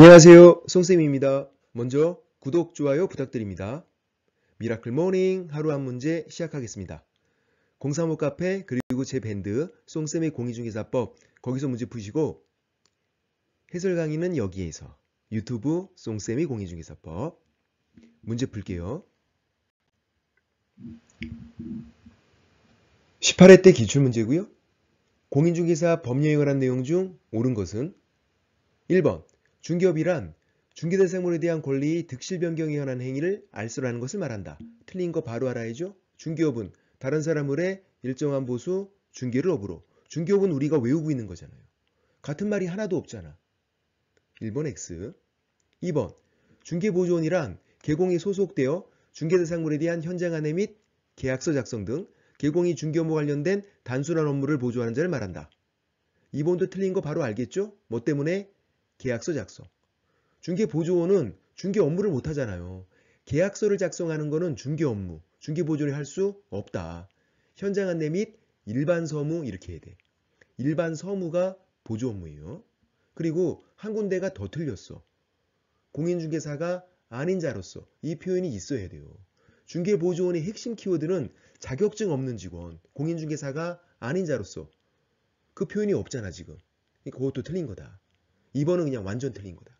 안녕하세요. 송쌤입니다. 먼저 구독, 좋아요 부탁드립니다. 미라클 모닝 하루 한 문제 시작하겠습니다. 035 카페 그리고 제 밴드 송쌤의 공의중개사법 거기서 문제 푸시고 해설 강의는 여기에서 유튜브 송쌤의 공의중개사법 문제 풀게요. 18회 때 기출문제고요. 공인중개사 법령에 관한 내용 중 옳은 것은 1번 중개업이란 중개대상물에 대한 권리의 득실 변경에 관한 행위를 알수라는 것을 말한다. 틀린 거 바로 알아야죠. 중개업은 다른 사람을의 일정한 보수, 중개를 업으로. 중개업은 우리가 외우고 있는 거잖아요. 같은 말이 하나도 없잖아. 1번 X 2번 중개보조원이란 개공이 소속되어 중개대상물에 대한 현장 안내 및 계약서 작성 등 개공이 중개업무 관련된 단순한 업무를 보조하는 자를 말한다. 2번도 틀린 거 바로 알겠죠? 뭐 때문에? 계약서 작성. 중개 보조원은 중개 업무를 못 하잖아요. 계약서를 작성하는 것은 중개 업무, 중개 보조를 할 수 없다. 현장 안내 및 일반 서무 이렇게 해야 돼. 일반 서무가 보조 업무예요. 그리고 한 군데가 더 틀렸어. 공인중개사가 아닌 자로서 이 표현이 있어야 돼요. 중개보조원의 핵심 키워드는 자격증 없는 직원, 공인중개사가 아닌 자로서 그 표현이 없잖아 지금. 그것도 틀린 거다. 2번은 그냥 완전 틀린 거다.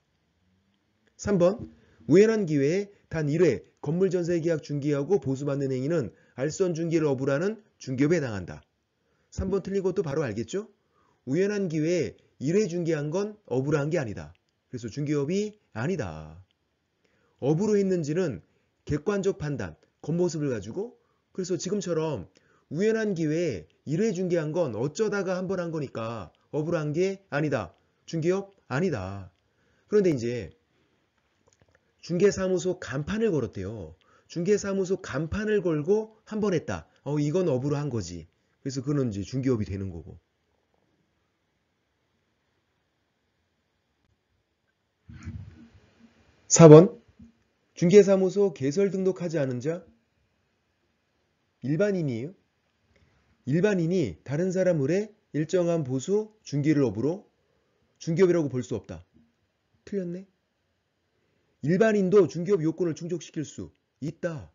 3번 우연한 기회에 단 1회 건물 전세 계약 중개하고 보수받는 행위는 알선 중개를 어불하는 중개업에 해당한다. 3번 틀린 것도 바로 알겠죠? 우연한 기회에 1회 중개한 건어로한 게 아니다. 그래서 중개업이 아니다. 업으로 했는지는 객관적 판단, 겉모습을 가지고 그래서 지금처럼 우연한 기회에 1회 중개한 건 어쩌다가 한번 한 거니까 업으로 한 게 아니다. 중개업 아니다. 그런데 이제 중개사무소 간판을 걸었대요. 중개사무소 간판을 걸고 한 번 했다. 어, 이건 업으로 한 거지. 그래서 그는 이제 중개업이 되는 거고. 4번 중개사무소 개설 등록하지 않은 자 일반인이에요. 일반인이 다른 사람을에 일정한 보수 중개를 업으로 중기업이라고 볼 수 없다. 틀렸네? 일반인도 중기업 요건을 충족시킬 수 있다.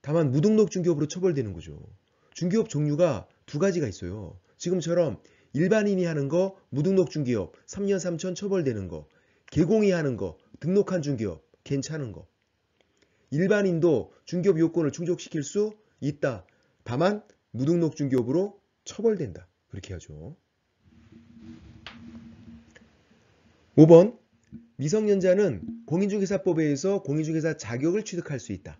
다만 무등록 중기업으로 처벌되는 거죠. 중기업 종류가 두 가지가 있어요. 지금처럼 일반인이 하는 거, 무등록 중기업, 3년 3천 처벌되는 거, 개공이 하는 거, 등록한 중기업, 괜찮은 거. 일반인도 중기업 요건을 충족시킬 수 있다. 다만 무등록 중기업으로 처벌된다. 그렇게 하죠. 5번 미성년자는 공인중개사법에 의해서 공인중개사 자격을 취득할 수 있다.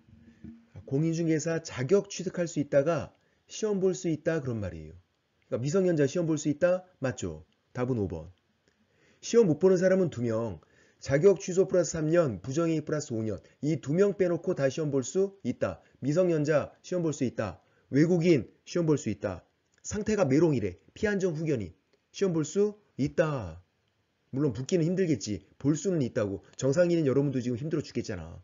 공인중개사 자격 취득할 수 있다가 시험 볼 수 있다 그런 말이에요. 그러니까 미성년자 시험 볼 수 있다 맞죠? 답은 5번. 시험 못 보는 사람은 2명, 자격 취소 플러스 3년, 부정행위 플러스 5년 이2명 빼놓고 다 시험 볼 수 있다. 미성년자 시험 볼 수 있다. 외국인 시험 볼 수 있다. 상태가 메롱이래. 피한정 후견인 시험 볼 수 있다. 물론 붙기는 힘들겠지. 볼 수는 있다고. 정상인은 여러분도 지금 힘들어 죽겠잖아.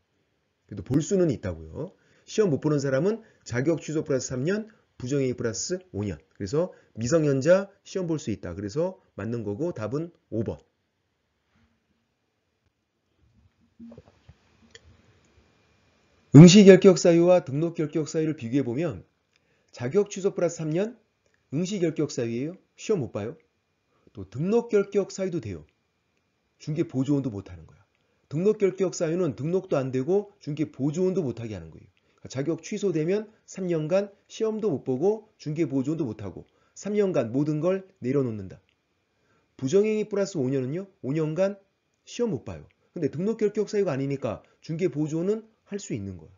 그래도 볼 수는 있다고요. 시험 못 보는 사람은 자격 취소 플러스 3년, 부정행위 플러스 5년. 그래서 미성년자 시험 볼 수 있다. 그래서 맞는 거고 답은 5번. 응시결격 사유와 등록결격 사유를 비교해보면 자격 취소 플러스 3년, 응시결격 사유예요. 시험 못 봐요. 또 등록결격 사유도 돼요. 중개 보조원도 못하는 거야. 등록 결격 사유는 등록도 안 되고 중개 보조원도 못하게 하는 거예요. 그러니까 자격 취소되면 3년간 시험도 못 보고 중개 보조원도 못하고 3년간 모든 걸 내려놓는다. 부정행위 플러스 5년은요. 5년간 시험 못 봐요. 근데 등록 결격 사유가 아니니까 중개 보조원은할 수 있는 거야.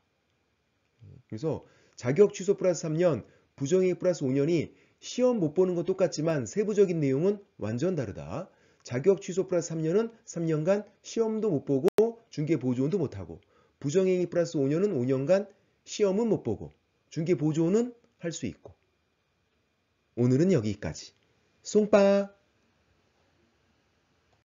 그래서 자격 취소 플러스 3년, 부정행위 플러스 5년이 시험 못 보는 건 똑같지만 세부적인 내용은 완전 다르다. 자격 취소 플러스 3년은 3년간 시험도 못 보고 중개 보조원도 못 하고 부정행위 플러스 5년은 5년간 시험은 못 보고 중개 보조원은 할 수 있고 오늘은 여기까지. 송빠